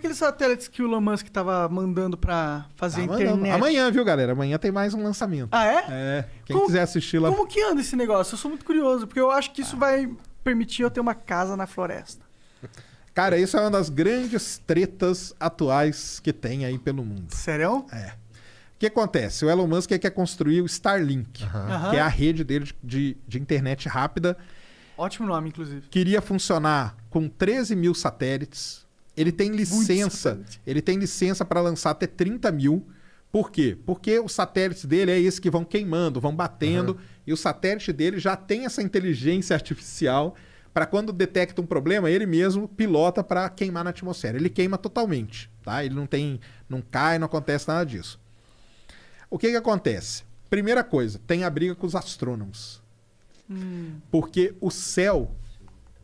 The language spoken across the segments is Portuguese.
Aqueles satélites que o Elon Musk tava mandando para fazer tá internet. Mandando. Amanhã, viu, galera? Amanhã tem mais um lançamento. Ah, é? É. Quem como, quiser assistir lá. Como que anda esse negócio? Eu sou muito curioso, porque eu acho que isso ah. vai permitir eu ter uma casa na floresta. Cara, isso é uma das grandes tretas atuais que tem aí pelo mundo. Sério? É. O que acontece? O Elon Musk é quer construir o Starlink, uhum. que é a rede dele de, de, de internet rápida. Ótimo nome, inclusive. Queria funcionar com 13 mil satélites ele tem licença. Ele tem licença para lançar até 30 mil. Por quê? Porque os satélites dele é esse que vão queimando, vão batendo. Uhum. E o satélite dele já tem essa inteligência artificial para quando detecta um problema, ele mesmo pilota para queimar na atmosfera. Ele queima totalmente, tá? Ele não tem, não cai, não acontece nada disso. O que que acontece? Primeira coisa, tem a briga com os astrônomos. Hum. Porque o céu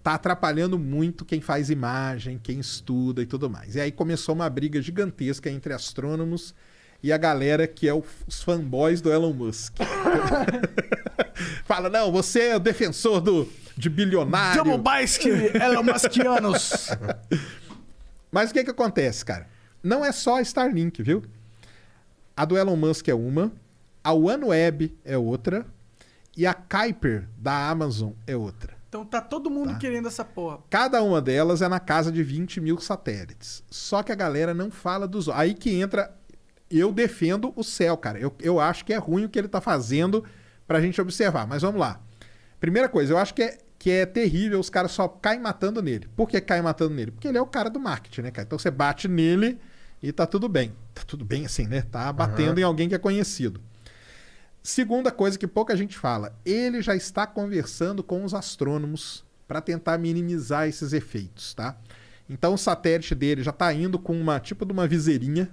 tá atrapalhando muito quem faz imagem, quem estuda e tudo mais. E aí começou uma briga gigantesca entre astrônomos e a galera que é o, os fanboys do Elon Musk. Fala, não, você é o defensor do, de bilionário. Double Bisk, Elon Muskianos. Mas o que, que acontece, cara? Não é só a Starlink, viu? A do Elon Musk é uma, a OneWeb é outra e a Kuiper da Amazon é outra. Então tá todo mundo tá? querendo essa porra. Cada uma delas é na casa de 20 mil satélites. Só que a galera não fala dos. Aí que entra. Eu defendo o céu, cara. Eu, eu acho que é ruim o que ele tá fazendo pra gente observar. Mas vamos lá. Primeira coisa, eu acho que é, que é terrível, os caras só caem matando nele. Por que caem matando nele? Porque ele é o cara do marketing, né, cara? Então você bate nele e tá tudo bem. Tá tudo bem assim, né? Tá batendo uhum. em alguém que é conhecido. Segunda coisa que pouca gente fala, ele já está conversando com os astrônomos para tentar minimizar esses efeitos, tá? Então o satélite dele já está indo com uma tipo de uma viseirinha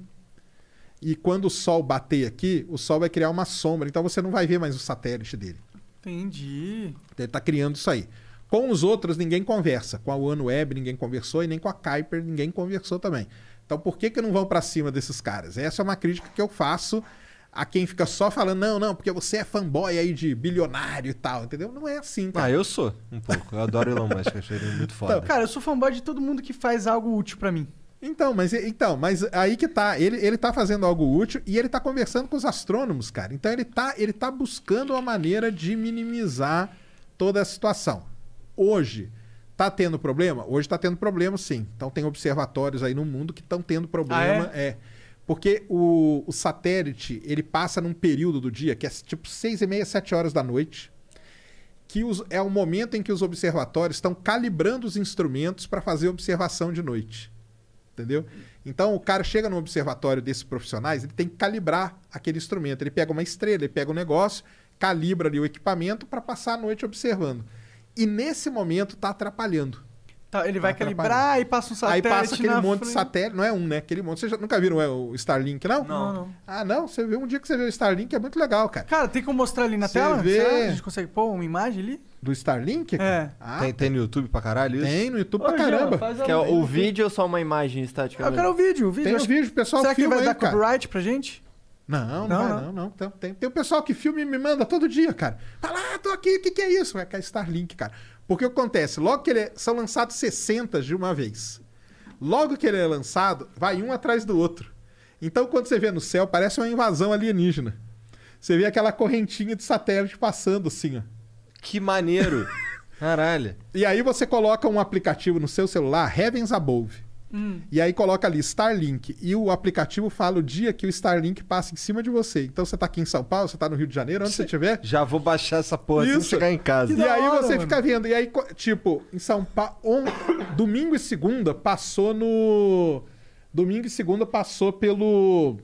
e quando o sol bater aqui, o sol vai criar uma sombra, então você não vai ver mais o satélite dele. Entendi. Ele está criando isso aí. Com os outros ninguém conversa, com a OneWeb ninguém conversou e nem com a Kuiper ninguém conversou também. Então por que que não vão para cima desses caras? Essa é uma crítica que eu faço a quem fica só falando, não, não, porque você é fanboy aí de bilionário e tal, entendeu? Não é assim, cara. Ah, eu sou um pouco. Eu adoro Elon Musk, achei ele muito foda. Então, cara, eu sou fanboy de todo mundo que faz algo útil para mim. Então, mas então, mas aí que tá, ele, ele tá fazendo algo útil e ele tá conversando com os astrônomos, cara. Então ele tá, ele tá buscando uma maneira de minimizar toda a situação. Hoje tá tendo problema? Hoje tá tendo problema sim. Então tem observatórios aí no mundo que estão tendo problema, ah, é? é porque o, o satélite, ele passa num período do dia, que é tipo 6 e meia, 7 horas da noite, que os, é o momento em que os observatórios estão calibrando os instrumentos para fazer observação de noite. Entendeu? Então o cara chega num observatório desses profissionais, ele tem que calibrar aquele instrumento. Ele pega uma estrela, ele pega um negócio, calibra ali o equipamento para passar a noite observando. E nesse momento está atrapalhando. Tá, ele vai tá calibrar e passa um satélite. Aí passa aquele monte frente. de satélite, não é um, né? Aquele monte. Vocês já, nunca viram é, o Starlink, não? não? Não, Ah, não? Você um dia que você vê o Starlink, é muito legal, cara. Cara, tem como mostrar ali na você tela? Vê... Será? A gente consegue pôr uma imagem ali? Do Starlink? É. Ah, tem, tem, no YouTube pra caralho isso? Tem no YouTube Ô, pra caramba. Jean, que é o vídeo ou só uma imagem estática? Eu quero o vídeo, o vídeo. Tem o vídeo, o pessoal Será que vai aí, dar copyright pra gente? Não, não, não, vai, não. não. Tem, tem, tem o pessoal que filme e me manda todo dia, cara. Fala, ah, tô aqui, o que, que é isso? É, é Starlink, cara. Porque o que acontece? Logo que ele é, são lançados 60 de uma vez. Logo que ele é lançado, vai um atrás do outro. Então, quando você vê no céu, parece uma invasão alienígena. Você vê aquela correntinha de satélite passando assim, ó. Que maneiro! Caralho. E aí você coloca um aplicativo no seu celular, Heavens Above. Hum. E aí coloca ali Starlink. E o aplicativo fala o dia que o Starlink passa em cima de você. Então você tá aqui em São Paulo, você tá no Rio de Janeiro, onde você estiver. Já vou baixar essa porra assim, Isso. assim chegar em casa. e aí hora, você mano. fica vendo. E aí, tipo, em São Paulo. Domingo e segunda passou no. Domingo e segunda passou pelo.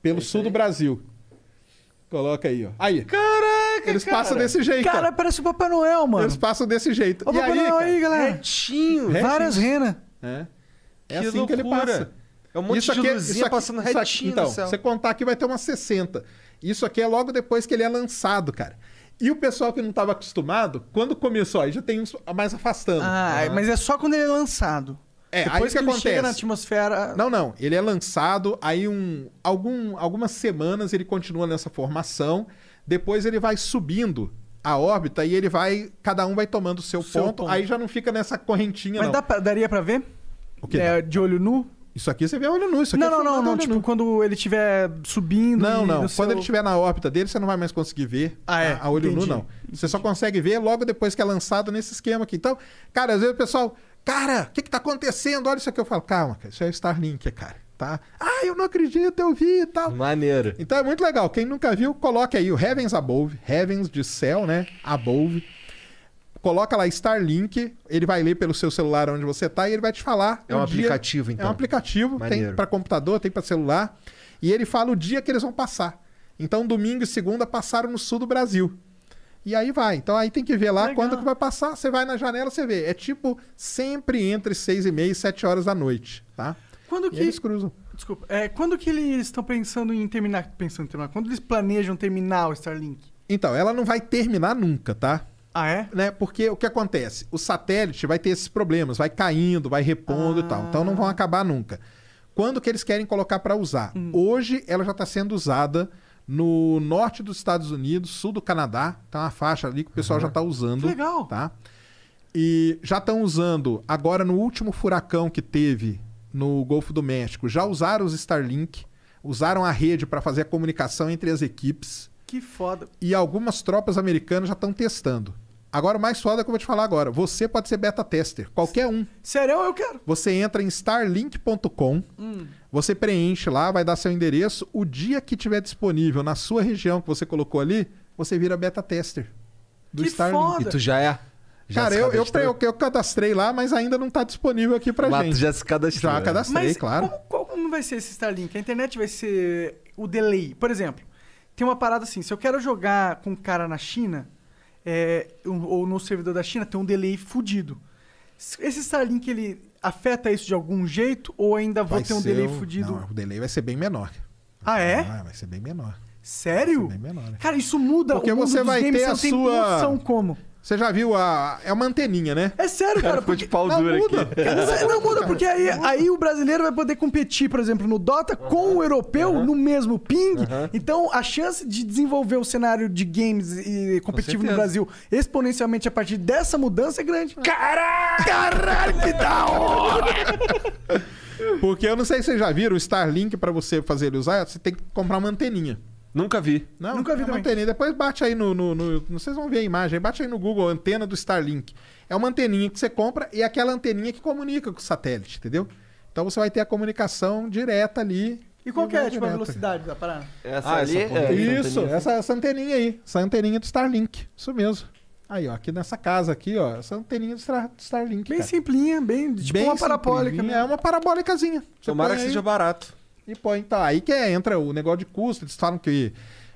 Pelo é sul aí. do Brasil. Coloca aí, ó. Aí. Caraca, Eles cara. passam desse jeito. Cara, parece o Papai Noel, mano. Eles passam desse jeito. o e Papai aí, Noel aí, galera. Retinho. Retinho. Várias renas. É. É que assim loucura. que ele passa. É um monte isso de aqui, é- luzinha aqui, passando retinho aqui, Então, se você contar aqui, vai ter umas 60. Isso aqui é logo depois que ele é lançado, cara. E o pessoal que não estava acostumado, quando começou, aí já tem uns mais afastando. Ah, mas é só quando ele é lançado. É, Depois aí que, que acontece. Ele chega na atmosfera. Não, não. Ele é lançado, aí um, algum, algumas semanas ele continua nessa formação. Depois ele vai subindo a órbita e ele vai. Cada um vai tomando o seu, seu ponto, ponto, Aí já não fica nessa correntinha. Mas dá pra, daria pra ver? O que? É, de olho nu? Isso aqui você vê olho nu. Isso aqui não, é não, não, não. Tipo, nu. quando ele estiver subindo. Não, não. Quando seu... ele estiver na órbita dele, você não vai mais conseguir ver ah, é, a, a olho entendi. nu, não. Você só consegue ver logo depois que é lançado nesse esquema aqui. Então, cara, às vezes o pessoal. Cara, o que, que tá acontecendo? Olha isso aqui. Eu falo, calma, cara, isso é Starlink, cara tá? Ah, eu não acredito, eu vi e tal. Maneiro. Então é muito legal. Quem nunca viu, coloca aí o Heavens Above, Heavens de céu, né? Above. Coloca lá Starlink, ele vai ler pelo seu celular onde você tá e ele vai te falar. É um, um aplicativo, dia... então. É um aplicativo, Maneiro. tem para computador, tem para celular. E ele fala o dia que eles vão passar. Então, domingo e segunda passaram no sul do Brasil. E aí vai. Então aí tem que ver lá Legal. quando que vai passar. Você vai na janela, você vê. É tipo sempre entre 6 e meia e 7 horas da noite, tá? Quando que... eles cruzam. Desculpa. É, quando que eles estão pensando em terminar? Pensando em terminar? Quando eles planejam terminar o Starlink? Então, ela não vai terminar nunca, tá? Ah, é? Né? Porque o que acontece? O satélite vai ter esses problemas, vai caindo, vai repondo ah. e tal. Então não vão ah. acabar nunca. Quando que eles querem colocar para usar? Hum. Hoje ela já está sendo usada no norte dos Estados Unidos, sul do Canadá. Tá uma faixa ali que o pessoal uhum. já está usando. Que legal. Tá? E já estão usando agora no último furacão que teve no Golfo do México. Já usaram os Starlink, usaram a rede para fazer a comunicação entre as equipes. Que foda. E algumas tropas americanas já estão testando. Agora, o mais foda é que eu vou te falar agora. Você pode ser beta tester, qualquer um. Sério? Eu quero. Você entra em starlink.com, hum. você preenche lá, vai dar seu endereço. O dia que tiver disponível na sua região que você colocou ali, você vira beta tester do que Starlink. Foda. E tu já é já Cara, eu, eu, eu, eu, cadastrei lá, mas ainda não tá disponível aqui pra lá gente. Já se cadastrou. Já né? cadastrei, mas claro. Como, como vai ser esse Starlink? A internet vai ser o delay. Por exemplo, tem uma parada assim: se eu quero jogar com um cara na China, é, ou no servidor da China, tem um delay fudido. Esse Starlink, ele afeta isso de algum jeito? Ou ainda vai vou ter um delay o... fudido? Não, o delay vai ser bem menor. Ah, é? Ah, vai ser bem menor. Sério? Menor, né? Cara, isso muda Porque o mundo você vai ter a sua. como. Você já viu a. É uma anteninha, né? É sério, cara. cara de pau dura aqui. Não, não muda, porque aí, aí o brasileiro vai poder competir, por exemplo, no Dota com o europeu no mesmo ping. Então a chance de desenvolver o cenário de games e competitivo no Brasil exponencialmente a partir dessa mudança é grande. Caralho! Caralho, que da hora! Porque eu não sei se vocês já viram o Starlink, para você fazer ele usar, você tem que comprar uma anteninha. Nunca vi. Não, Nunca vi é anteninha. Depois bate aí no, no, no, Vocês vão ver a imagem. Bate aí no Google, antena do Starlink. É uma anteninha que você compra e é aquela anteninha que comunica com o satélite, entendeu? Então você vai ter a comunicação direta ali. E qual que é tipo, a velocidade da parada? Essa ah, ali essa é... Isso, essa, essa anteninha aí. Essa anteninha do Starlink. Isso mesmo. Aí, ó, aqui nessa casa aqui, ó, essa anteninha do, Star, do Starlink. Bem cara. simplinha, bem, tipo bem uma parabólica. Né? É uma parabólicazinha. Você Tomara que aí... seja barato. E põe, tá. Aí que é, entra o negócio de custo. Eles falam que.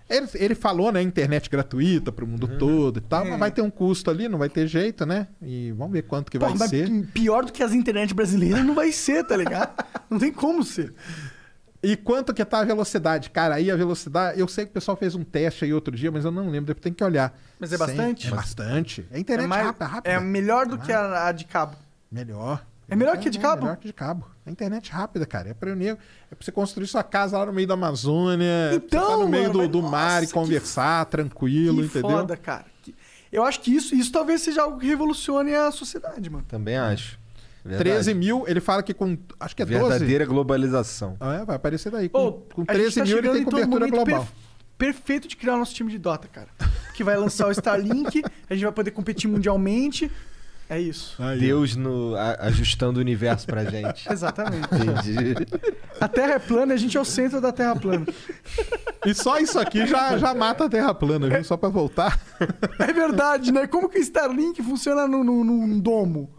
Ele, ele falou, né? Internet gratuita para o mundo uhum. todo e tal, mas uhum. vai ter um custo ali, não vai ter jeito, né? E vamos ver quanto que Pô, vai ser. Pior do que as internet brasileiras não vai ser, tá ligado? não tem como ser. E quanto que tá a velocidade? Cara, aí a velocidade. Eu sei que o pessoal fez um teste aí outro dia, mas eu não lembro, depois tem que olhar. Mas é bastante? É bastante. É internet é mais, rápida, rápida. É melhor do é que a, a de cabo. Melhor. É melhor que de é, é cabo? É melhor que de cabo. A internet é rápida, cara. É para nego. É pra você construir sua casa lá no meio da Amazônia. Tá então, tá no meio mano, do, do nossa, mar e conversar, que... tranquilo, que entendeu? Foda, cara. Eu acho que isso, isso talvez seja algo que revolucione a sociedade, mano. Também acho. Verdade. 13 mil, ele fala que com. Acho que é 12. Verdadeira globalização. Ah, é, vai aparecer daí. Com, oh, com 13 tá mil ele tem cobertura global. Per perfeito de criar o nosso time de Dota, cara. Que vai lançar o Starlink, a gente vai poder competir mundialmente, é isso. Aí, Deus no, a, ajustando o universo pra gente. Exatamente. Entendi. A Terra é plana e a gente é o centro da Terra plana. E só isso aqui já, já mata a Terra plana, viu? Só pra voltar. É verdade, né? Como que o Starlink funciona num, domo?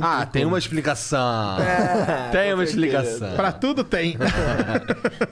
ah, tem, uma explicação. É, tem uma explicação. Para tudo tem.